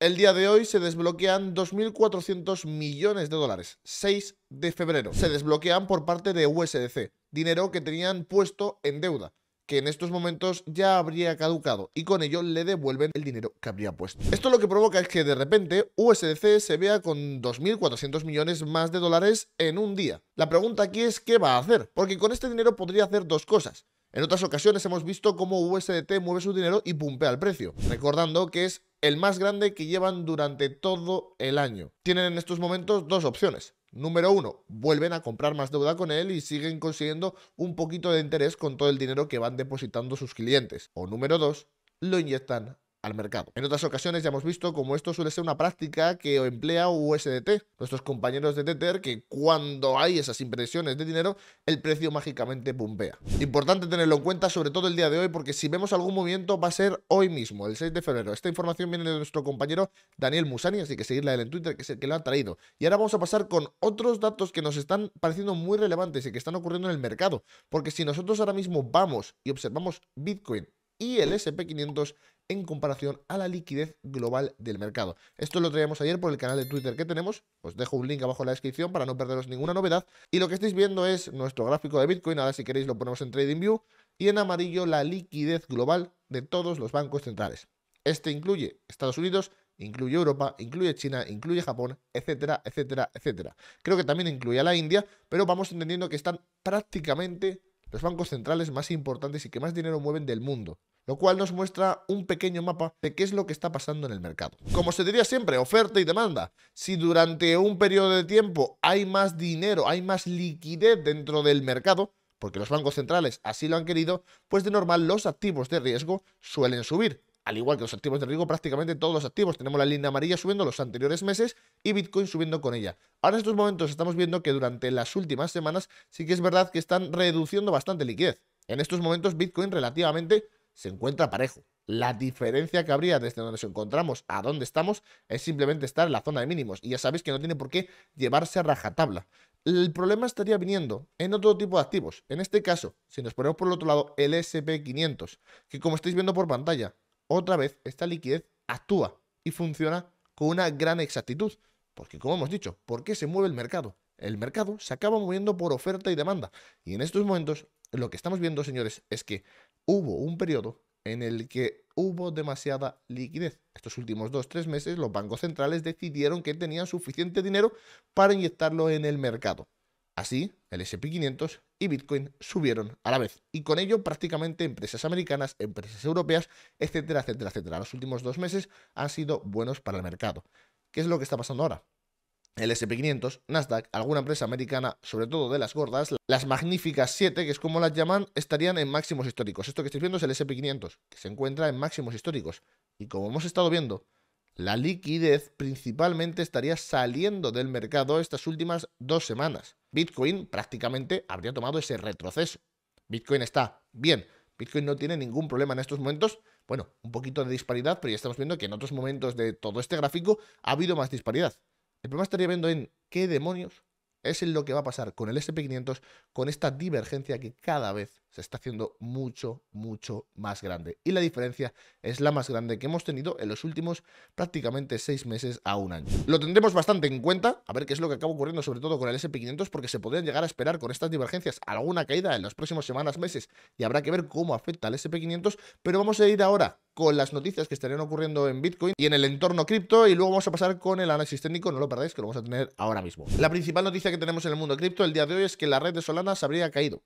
El día de hoy se desbloquean 2.400 millones de dólares, 6 de febrero. Se desbloquean por parte de USDC, dinero que tenían puesto en deuda, que en estos momentos ya habría caducado y con ello le devuelven el dinero que habría puesto. Esto lo que provoca es que de repente USDC se vea con 2.400 millones más de dólares en un día. La pregunta aquí es qué va a hacer, porque con este dinero podría hacer dos cosas. En otras ocasiones hemos visto cómo USDT mueve su dinero y pumpea el precio, recordando que es el más grande que llevan durante todo el año. Tienen en estos momentos dos opciones. Número uno, vuelven a comprar más deuda con él y siguen consiguiendo un poquito de interés con todo el dinero que van depositando sus clientes. O número dos, lo inyectan al mercado. En otras ocasiones ya hemos visto como esto suele ser una práctica que emplea USDT, nuestros compañeros de Tether, que cuando hay esas impresiones de dinero, el precio mágicamente pumpea. Importante tenerlo en cuenta, sobre todo el día de hoy, porque si vemos algún movimiento va a ser hoy mismo, el 6 de febrero. Esta información viene de nuestro compañero Daniel Musani, así que seguirla en Twitter, que es el que lo ha traído. Y ahora vamos a pasar con otros datos que nos están pareciendo muy relevantes y que están ocurriendo en el mercado, porque si nosotros ahora mismo vamos y observamos Bitcoin y el SP500 en comparación a la liquidez global del mercado. Esto lo traíamos ayer por el canal de Twitter que tenemos, os dejo un link abajo en la descripción para no perderos ninguna novedad, y lo que estáis viendo es nuestro gráfico de Bitcoin, ahora si queréis lo ponemos en TradingView, y en amarillo la liquidez global de todos los bancos centrales. Este incluye Estados Unidos, incluye Europa, incluye China, incluye Japón, etcétera, etcétera, etcétera. Creo que también incluye a la India, pero vamos entendiendo que están prácticamente los bancos centrales más importantes y que más dinero mueven del mundo lo cual nos muestra un pequeño mapa de qué es lo que está pasando en el mercado. Como se diría siempre, oferta y demanda. Si durante un periodo de tiempo hay más dinero, hay más liquidez dentro del mercado, porque los bancos centrales así lo han querido, pues de normal los activos de riesgo suelen subir. Al igual que los activos de riesgo, prácticamente todos los activos. Tenemos la línea amarilla subiendo los anteriores meses y Bitcoin subiendo con ella. Ahora en estos momentos estamos viendo que durante las últimas semanas sí que es verdad que están reduciendo bastante liquidez. En estos momentos Bitcoin relativamente se encuentra parejo. La diferencia que habría desde donde nos encontramos a donde estamos es simplemente estar en la zona de mínimos. Y ya sabéis que no tiene por qué llevarse a rajatabla. El problema estaría viniendo en otro tipo de activos. En este caso, si nos ponemos por el otro lado el SP500, que como estáis viendo por pantalla, otra vez esta liquidez actúa y funciona con una gran exactitud. Porque como hemos dicho, ¿por qué se mueve el mercado? El mercado se acaba moviendo por oferta y demanda. Y en estos momentos lo que estamos viendo, señores, es que hubo un periodo en el que hubo demasiada liquidez. Estos últimos dos, tres meses, los bancos centrales decidieron que tenían suficiente dinero para inyectarlo en el mercado. Así, el SP500 y Bitcoin subieron a la vez. Y con ello prácticamente empresas americanas, empresas europeas, etcétera, etcétera, etcétera. Los últimos dos meses han sido buenos para el mercado. ¿Qué es lo que está pasando ahora? el SP500, Nasdaq, alguna empresa americana, sobre todo de las gordas, las magníficas 7, que es como las llaman, estarían en máximos históricos. Esto que estáis viendo es el SP500, que se encuentra en máximos históricos. Y como hemos estado viendo, la liquidez principalmente estaría saliendo del mercado estas últimas dos semanas. Bitcoin prácticamente habría tomado ese retroceso. Bitcoin está bien. Bitcoin no tiene ningún problema en estos momentos. Bueno, un poquito de disparidad, pero ya estamos viendo que en otros momentos de todo este gráfico ha habido más disparidad. El problema estaría viendo en qué demonios es lo que va a pasar con el SP500, con esta divergencia que cada vez se está haciendo mucho, mucho más grande. Y la diferencia es la más grande que hemos tenido en los últimos prácticamente seis meses a un año. Lo tendremos bastante en cuenta, a ver qué es lo que acaba ocurriendo sobre todo con el SP500, porque se podrían llegar a esperar con estas divergencias alguna caída en las próximas semanas, meses, y habrá que ver cómo afecta al SP500, pero vamos a ir ahora con las noticias que estarían ocurriendo en Bitcoin y en el entorno cripto y luego vamos a pasar con el análisis técnico, no lo perdáis que lo vamos a tener ahora mismo. La principal noticia que tenemos en el mundo cripto el día de hoy es que la red de Solana se habría caído.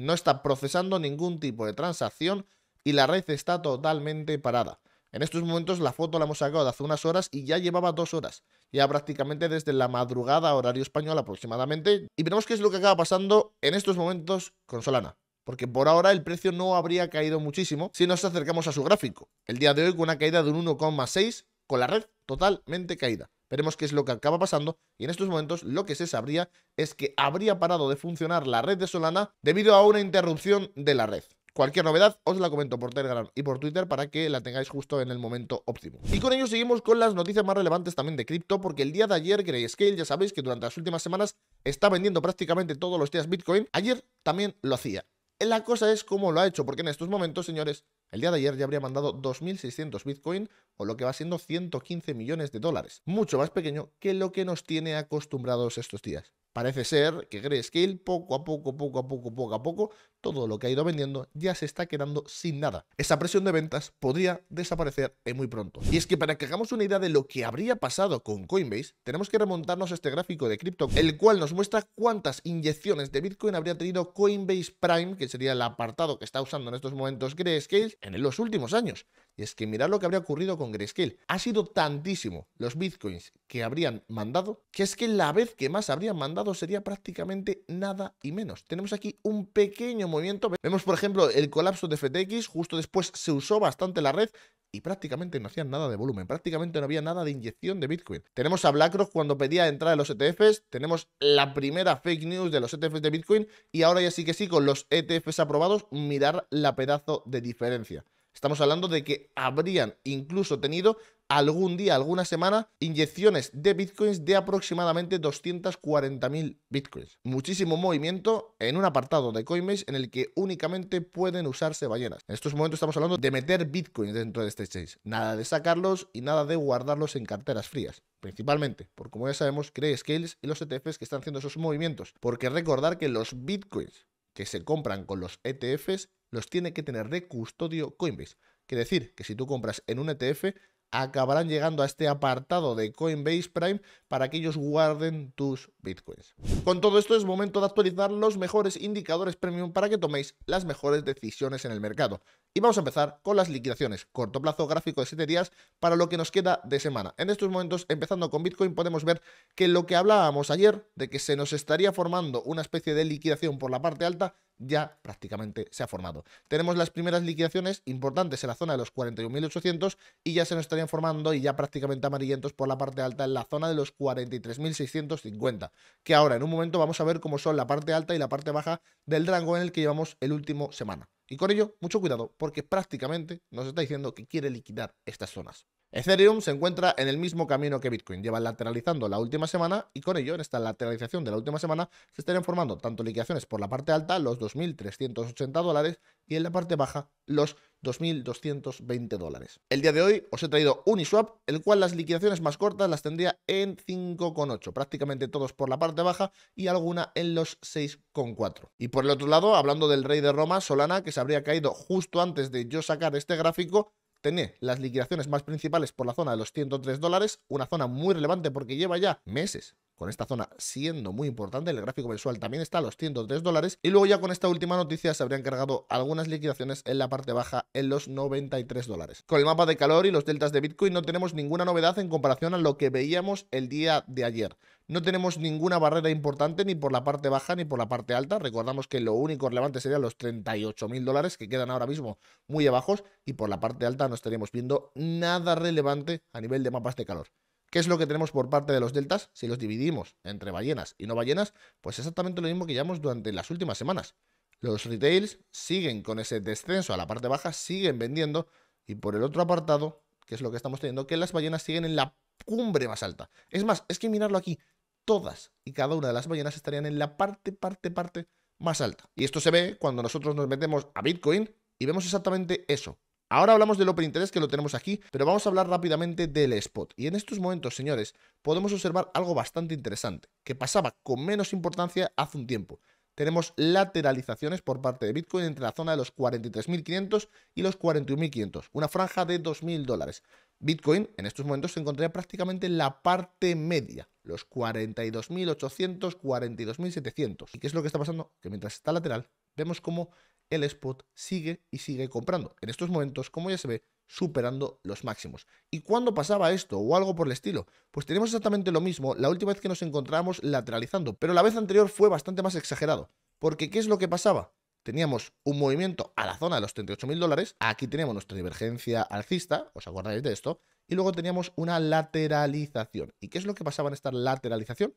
No está procesando ningún tipo de transacción y la red está totalmente parada. En estos momentos la foto la hemos sacado hace unas horas y ya llevaba dos horas, ya prácticamente desde la madrugada horario español aproximadamente, y veremos qué es lo que acaba pasando en estos momentos con Solana porque por ahora el precio no habría caído muchísimo si nos acercamos a su gráfico. El día de hoy con una caída de un 1,6 con la red totalmente caída. Veremos qué es lo que acaba pasando y en estos momentos lo que se sabría es que habría parado de funcionar la red de Solana debido a una interrupción de la red. Cualquier novedad os la comento por Telegram y por Twitter para que la tengáis justo en el momento óptimo. Y con ello seguimos con las noticias más relevantes también de cripto, porque el día de ayer Grayscale, ya sabéis que durante las últimas semanas está vendiendo prácticamente todos los días Bitcoin. Ayer también lo hacía. La cosa es cómo lo ha hecho, porque en estos momentos, señores, el día de ayer ya habría mandado 2.600 Bitcoin, o lo que va siendo 115 millones de dólares, mucho más pequeño que lo que nos tiene acostumbrados estos días. Parece ser que Grayscale poco a poco, poco a poco, poco a poco todo lo que ha ido vendiendo ya se está quedando sin nada. Esa presión de ventas podría desaparecer en muy pronto. Y es que para que hagamos una idea de lo que habría pasado con Coinbase, tenemos que remontarnos a este gráfico de cripto, el cual nos muestra cuántas inyecciones de Bitcoin habría tenido Coinbase Prime, que sería el apartado que está usando en estos momentos Grayscale, en los últimos años. Y es que mirad lo que habría ocurrido con Grayscale. Ha sido tantísimo los bitcoins que habrían mandado, que es que la vez que más habrían mandado sería prácticamente nada y menos. Tenemos aquí un pequeño movimiento. Vemos, por ejemplo, el colapso de FTX, justo después se usó bastante la red y prácticamente no hacían nada de volumen, prácticamente no había nada de inyección de Bitcoin. Tenemos a BlackRock cuando pedía entrada de los ETFs, tenemos la primera fake news de los ETFs de Bitcoin y ahora ya sí que sí, con los ETFs aprobados, mirar la pedazo de diferencia. Estamos hablando de que habrían incluso tenido algún día, alguna semana, inyecciones de bitcoins de aproximadamente 240.000 bitcoins. Muchísimo movimiento en un apartado de Coinbase en el que únicamente pueden usarse ballenas. En estos momentos estamos hablando de meter bitcoins dentro de este exchange. Nada de sacarlos y nada de guardarlos en carteras frías. Principalmente, porque como ya sabemos, scales y los ETFs que están haciendo esos movimientos. Porque recordar que los bitcoins que se compran con los ETFs los tiene que tener de custodio Coinbase. Quiere decir que si tú compras en un ETF, acabarán llegando a este apartado de Coinbase Prime para que ellos guarden tus bitcoins. Con todo esto es momento de actualizar los mejores indicadores premium para que toméis las mejores decisiones en el mercado. Y vamos a empezar con las liquidaciones, corto plazo gráfico de 7 días para lo que nos queda de semana. En estos momentos, empezando con Bitcoin, podemos ver que lo que hablábamos ayer de que se nos estaría formando una especie de liquidación por la parte alta ya prácticamente se ha formado. Tenemos las primeras liquidaciones importantes en la zona de los 41.800 y ya se nos estarían formando y ya prácticamente amarillentos por la parte alta en la zona de los 43.650, que ahora en un momento vamos a ver cómo son la parte alta y la parte baja del rango en el que llevamos el último semana. Y con ello, mucho cuidado, porque prácticamente nos está diciendo que quiere liquidar estas zonas. Ethereum se encuentra en el mismo camino que Bitcoin, lleva lateralizando la última semana y con ello, en esta lateralización de la última semana, se estarían formando tanto liquidaciones por la parte alta, los 2.380 dólares, y en la parte baja, los 2.220 dólares. El día de hoy os he traído Uniswap, el cual las liquidaciones más cortas las tendría en 5,8, prácticamente todos por la parte baja y alguna en los 6,4. Y por el otro lado, hablando del rey de Roma, Solana, que se habría caído justo antes de yo sacar este gráfico, Tener las liquidaciones más principales por la zona de los 103 dólares, una zona muy relevante porque lleva ya meses con esta zona siendo muy importante, el gráfico mensual también está a los 103 dólares y luego ya con esta última noticia se habrían cargado algunas liquidaciones en la parte baja en los 93 dólares. Con el mapa de calor y los deltas de Bitcoin no tenemos ninguna novedad en comparación a lo que veíamos el día de ayer. No tenemos ninguna barrera importante ni por la parte baja ni por la parte alta. Recordamos que lo único relevante serían los 38 mil dólares que quedan ahora mismo muy abajos y por la parte alta no estaríamos viendo nada relevante a nivel de mapas de calor. ¿Qué es lo que tenemos por parte de los deltas si los dividimos entre ballenas y no ballenas? Pues exactamente lo mismo que llevamos durante las últimas semanas. Los retails siguen con ese descenso a la parte baja, siguen vendiendo y por el otro apartado, que es lo que estamos teniendo, que las ballenas siguen en la cumbre más alta. Es más, es que mirarlo aquí, todas y cada una de las ballenas estarían en la parte, parte, parte más alta. Y esto se ve cuando nosotros nos metemos a Bitcoin y vemos exactamente eso, Ahora hablamos del Open Interest que lo tenemos aquí, pero vamos a hablar rápidamente del spot. Y en estos momentos, señores, podemos observar algo bastante interesante, que pasaba con menos importancia hace un tiempo. Tenemos lateralizaciones por parte de Bitcoin entre la zona de los 43.500 y los 41.500, una franja de 2.000 dólares. Bitcoin en estos momentos se encontraría prácticamente en la parte media, los 42.800, 42.700. ¿Y qué es lo que está pasando? Que mientras está lateral, vemos cómo el spot sigue y sigue comprando. En estos momentos, como ya se ve, superando los máximos. ¿Y cuándo pasaba esto o algo por el estilo? Pues tenemos exactamente lo mismo la última vez que nos encontramos lateralizando, pero la vez anterior fue bastante más exagerado, porque ¿qué es lo que pasaba? Teníamos un movimiento a la zona de los 38.000 dólares, aquí teníamos nuestra divergencia alcista, os acordáis de esto, y luego teníamos una lateralización. ¿Y qué es lo que pasaba en esta lateralización?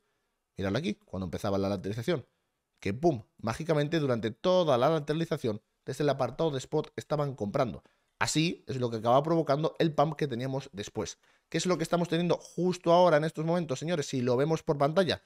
Miradlo aquí, cuando empezaba la lateralización que, ¡pum!, mágicamente durante toda la lateralización, desde el apartado de spot estaban comprando. Así es lo que acaba provocando el pump que teníamos después. ¿Qué es lo que estamos teniendo justo ahora en estos momentos, señores? Si lo vemos por pantalla,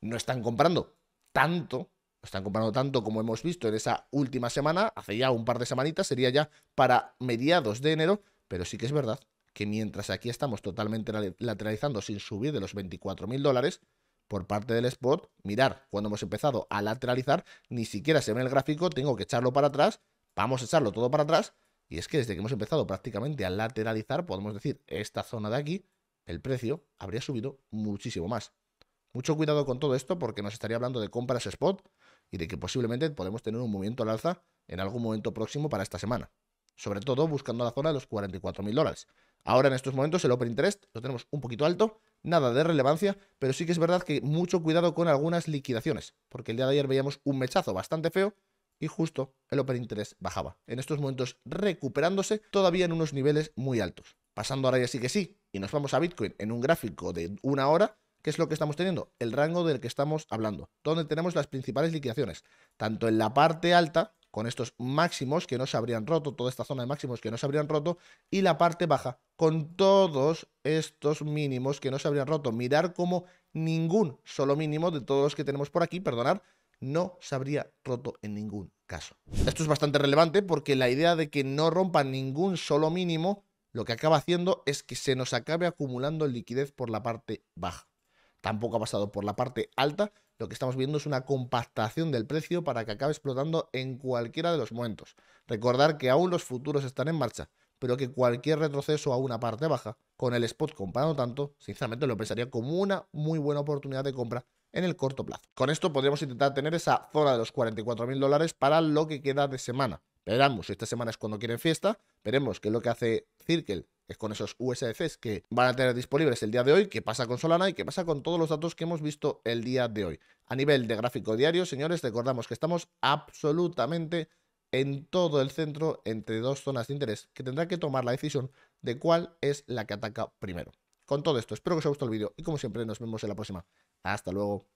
no están comprando tanto, no están comprando tanto como hemos visto en esa última semana, hace ya un par de semanitas, sería ya para mediados de enero, pero sí que es verdad que mientras aquí estamos totalmente lateralizando sin subir de los 24 mil dólares, por parte del spot, mirar, cuando hemos empezado a lateralizar, ni siquiera se ve el gráfico, tengo que echarlo para atrás, vamos a echarlo todo para atrás, y es que desde que hemos empezado prácticamente a lateralizar, podemos decir, esta zona de aquí, el precio habría subido muchísimo más. Mucho cuidado con todo esto porque nos estaría hablando de compras spot y de que posiblemente podemos tener un movimiento al alza en algún momento próximo para esta semana. Sobre todo buscando la zona de los mil dólares. Ahora en estos momentos el Open Interest lo tenemos un poquito alto nada de relevancia, pero sí que es verdad que mucho cuidado con algunas liquidaciones, porque el día de ayer veíamos un mechazo bastante feo y justo el Open Interest bajaba. En estos momentos recuperándose todavía en unos niveles muy altos. Pasando ahora ya sí que sí, y nos vamos a Bitcoin en un gráfico de una hora, ¿qué es lo que estamos teniendo? El rango del que estamos hablando, donde tenemos las principales liquidaciones, tanto en la parte alta con estos máximos que no se habrían roto, toda esta zona de máximos que no se habrían roto, y la parte baja con todos estos mínimos que no se habrían roto. Mirar como ningún solo mínimo de todos los que tenemos por aquí, perdonad, no se habría roto en ningún caso. Esto es bastante relevante porque la idea de que no rompa ningún solo mínimo, lo que acaba haciendo es que se nos acabe acumulando liquidez por la parte baja. Tampoco ha pasado por la parte alta, lo que estamos viendo es una compactación del precio para que acabe explotando en cualquiera de los momentos. Recordar que aún los futuros están en marcha, pero que cualquier retroceso a una parte baja, con el spot comparado tanto, sinceramente lo pensaría como una muy buena oportunidad de compra en el corto plazo. Con esto podríamos intentar tener esa zona de los 44.000 dólares para lo que queda de semana. Veremos, esta semana es cuando quieren fiesta, veremos qué es lo que hace Circle es con esos USDCs que van a tener disponibles el día de hoy, qué pasa con Solana y qué pasa con todos los datos que hemos visto el día de hoy. A nivel de gráfico diario, señores, recordamos que estamos absolutamente en todo el centro entre dos zonas de interés que tendrá que tomar la decisión de cuál es la que ataca primero. Con todo esto, espero que os haya gustado el vídeo y como siempre nos vemos en la próxima. Hasta luego.